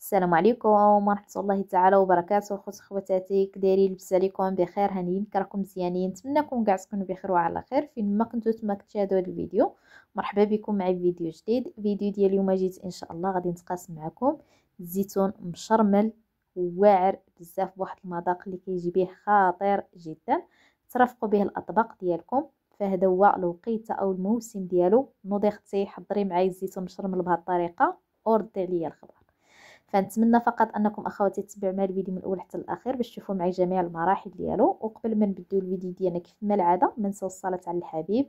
السلام عليكم ورحمه الله تعالى وبركاته خوت خواتاتي كديري لبس عليكم بخير هانيين كراكم مزيانين نتمنى كاع تكونوا بخير وعلى خير فين ما كنتو تما كتشاهدوا هذا الفيديو مرحبا بكم معي في فيديو جديد فيديو ديال اليوم جيت ان شاء الله غادي نتقاسم معكم الزيتون مشرمل واعر بزاف بواحد المذاق اللي كيجي به خطير جدا ترافقوا به الاطباق ديالكم فهذا هو الوقيته او الموسم ديالو نوضي اختي حضري معايا الزيتون مشرمل بهذه الطريقه اوردي عليا الخبر فنتمنى فقط انكم اخواتي تتبعوا معايا الفيديو من الاول حتى الاخير باش تشوفوا معايا جميع المراحل ديالو وقبل ما نبداو الفيديو ديالنا كيف ما العاده ما الصلاه على الحبيب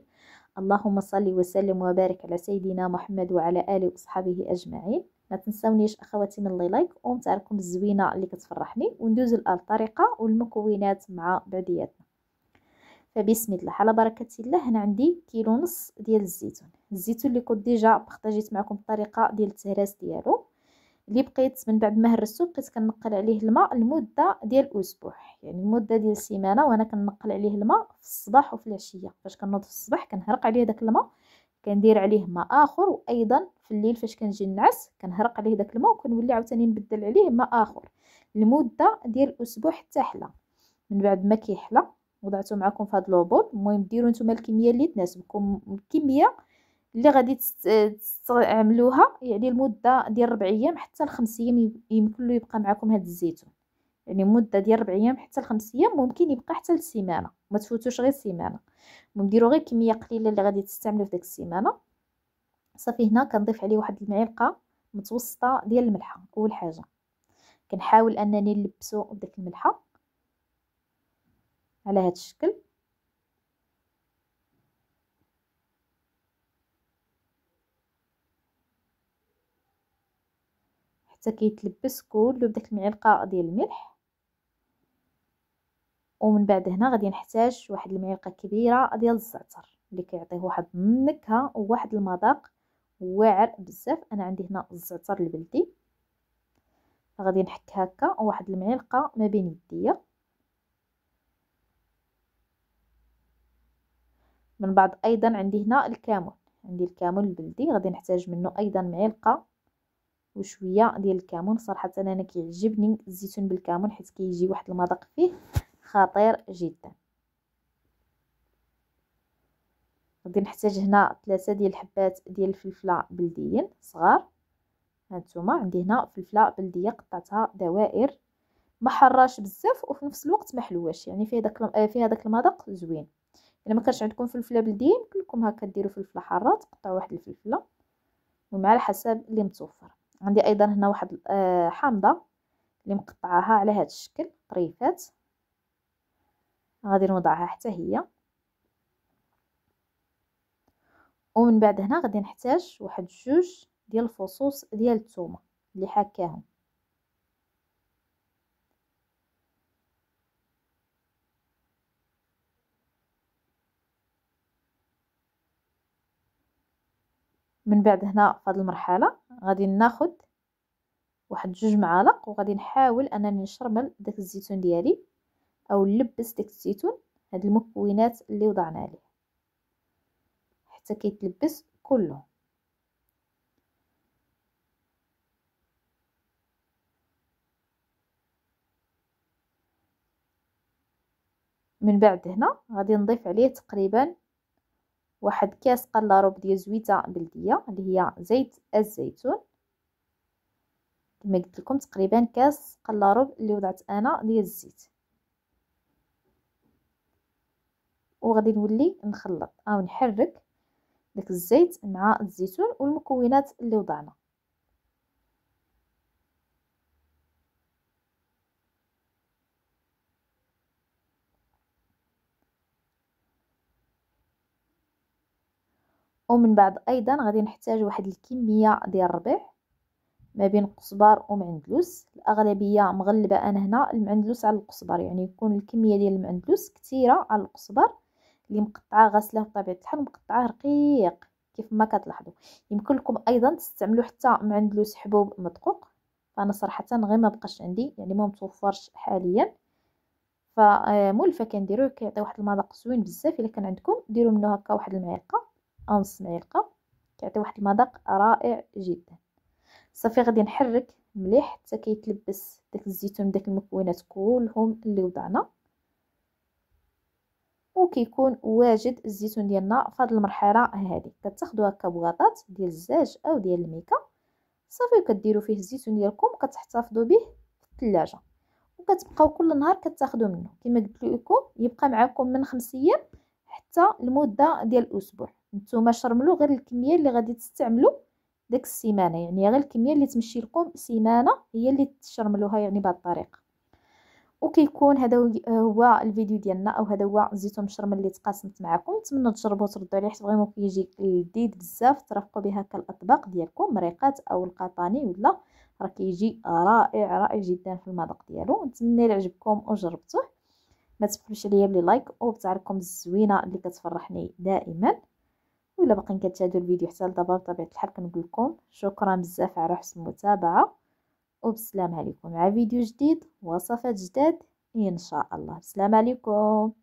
اللهم صل وسلم وبارك على سيدنا محمد وعلى اله وصحبه اجمعين ما تنساونيش اخواتي من لي لايك ومتعركم الزوينه اللي كتفرحني وندوزو للطريقه والمكونات مع بعضياتنا فبسم الله على بركه الله هنا عندي كيلو نص ديال الزيتون الزيتون اللي كنت ديجا بارطاجيت معكم الطريقه ديال التهراس ديالو اللي بقيت من بعد ما هرستو بقيت كنقل عليه الماء لمده ديال اسبوع يعني المده ديال سيمانه وانا كنقل عليه الماء في الصباح وفي العشيه فاش كنوض في الصباح كنهرق عليه داك الماء كندير عليه ماء اخر وايضا في الليل فاش كنجي نعس كنهرق عليه داك الماء وكنولي عاوتاني نبدل عليه ماء اخر لمده ديال اسبوع حتى حلا من بعد ما كيحلى وضعته معكم في هاد لوبول المهم ديروا نتوما الكميه اللي تناسبكم الكميه اللي غادي تعملوها يعني المده ديال 4 ايام حتى ل 5 ايام يمكن له يبقى معكم هذا الزيتون يعني مده ديال 4 ايام حتى ل 5 ايام ممكن يبقى حتى لسيمانه ما تفوتوش غير سيمانه ونديروا غير كميه قليله اللي غادي تستعملوا في ديك السيمانه صافي هنا كنضيف عليه واحد المعلقه متوسطه ديال الملحه اول حاجه كنحاول انني نلبسو بديك الملحه على هذا الشكل حتى كيتلبس كله بداك المعلقه ديال الملح ومن بعد هنا غادي نحتاج واحد المعلقه كبيره ديال الزعتر اللي كيعطيه واحد النكهه وواحد المذاق واعر بزاف انا عندي هنا الزعتر البلدي غادي نحك هكا واحد المعلقه ما بين يديا من بعد ايضا عندي هنا الكمون عندي الكمون البلدي غادي نحتاج منه ايضا معلقه وشويه ديال الكمون صراحه انا كيعجبني الزيتون بالكمون حيت كيجي واحد المذاق فيه خطير جدا غادي نحتاج هنا ثلاثة ديال الحبات ديال الفلفله بلديين صغار هانتوما عندي هنا فلفله بلديه قطعتها دوائر ما حراش بزاف وفي نفس الوقت ما حلواش يعني فيها داك آه، فيها داك المذاق زوين الا ما كانش عندكم فلفله بلديه يمكن لكم هكا ديروا فلفله حاره تقطعوا واحد الفلفله ومع على حسب اللي متوفر عندي ايضا هنا واحد آه، حامضه اللي مقطعاها على هذا الشكل طريفات غادي نوضعها حتى هي ومن بعد هنا غادي نحتاج واحد جوج ديال الفصوص ديال الثومه اللي حكاهم من بعد هنا في هذه المرحله غادي ناخد واحد جوج معالق وغادي نحاول انني نشرمل داك الزيتون ديالي او نلبس داك الزيتون هاد المكونات اللي وضعنا عليه حتى كيتلبس كله من بعد هنا غادي نضيف عليه تقريبا واحد كاس ربع ديال زويته بلديه اللي هي زيت الزيتون كما قلت لكم تقريبا كاس ربع اللي وضعت انا ديال الزيت وغادي نولي نخلط او نحرك داك الزيت مع الزيتون والمكونات اللي وضعنا ومن بعد ايضا غادي نحتاج واحد الكميه ديال الربع ما بين قزبر ومعندلوس الاغلبيه مغلبه انا هنا المعندلوس على القزبر يعني يكون الكميه ديال المعندلوس كثيره على القزبر اللي مقطعه غاسله بطبيعه الحال مقطعه رقيق كيف ما كتلاحظوا يمكن لكم ايضا تستعملوا حتى معندلوس حبوب مدقوق فانا صراحه غير ما بقاش عندي يعني ما متوفرش حاليا فملفه كنديروه كيعطي واحد المذاق زوين بزاف الا كان عندكم ديروا منه هكا واحد المعلقه نص معلقه كيعطي واحد المذاق رائع جدا صافي غادي نحرك مليح حتى كيتلبس داك الزيتون داك المكونات كلهم اللي وضعنا وكيكون واجد الزيتون ديالنا في هذه المرحله هذه كتاخذوا هكا بغطات ديال الزاج او ديال الميكا صافي وكديروا فيه الزيتون ديالكم كتحتفظوا به في الثلاجه وكتبقاو كل نهار كتاخذوا منه كما قلت لكم يبقى معكم من خمس ايام حتى المده ديال الاسبوع نتوما شرملو غير الكميه اللي غادي تستعملوا داك السيمانه يعني غير الكميه اللي تمشي لكم سيمانه هي اللي تشرملوها يعني بهذه الطريقه وكيكون هذا هو الفيديو ديالنا او هذا هو زيت المشرمل اللي تقاسمت معكم نتمنى تجربوه تردوا عليه حيت فريمون كيجي لذيذ بزاف ترافقوا به الاطباق ديالكم مريقات او القطاني ولا راه كيجي رائع رائع جدا في المذاق ديالو نتمنى الى عجبكم وجربتوه ما تفكروش عليا بلي لايك وبتعليقكم الزوينه اللي كتفرحني دائما ولا باقيين كتشاهدوا الفيديو حتى لدابا بطبيعه الحال كنقول لكم شكرا بزاف على حسن المتابعه وبالسلامه عليكم مع فيديو جديد وصفات جداد ان شاء الله السلام عليكم